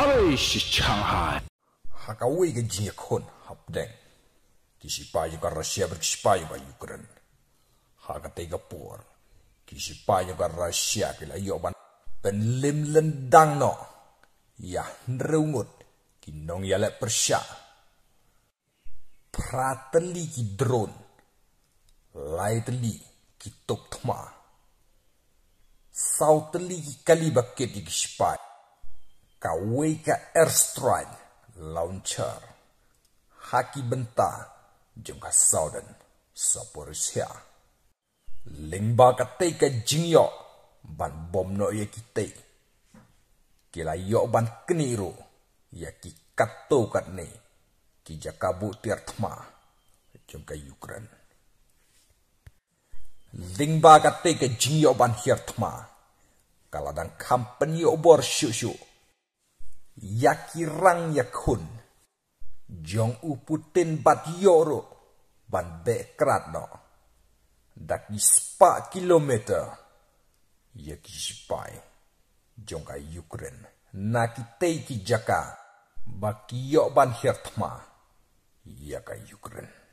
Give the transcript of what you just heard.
爱是强悍。哈个为个结婚还不定，其实把一个西边，其实把一个乌克兰，哈个这个波，其实把一个俄西亚给了要办，本林林当诺，呀，rumut，给弄下来不下。Prateli ki drone, lightly ki top thma, southly ki kalibak ke di spy. Kaweka Airstrike Launcher Haki Benta Jungha Southern Saporisya Lingba katei ka jingyo ban bom no ya kitei Kila yo ban keniru ya ki katto katne ki jakabu tiartma jungha Ukraine Lingba jingyo ban hiartma Kaladang company obor syuk-syuk yakirang yakun jong u putin bat yoro ban be krat no dak ispa kilometer yak ispai jong ka ukrain na ki tei ki jaka bak yo ban hertma yak ka ukrain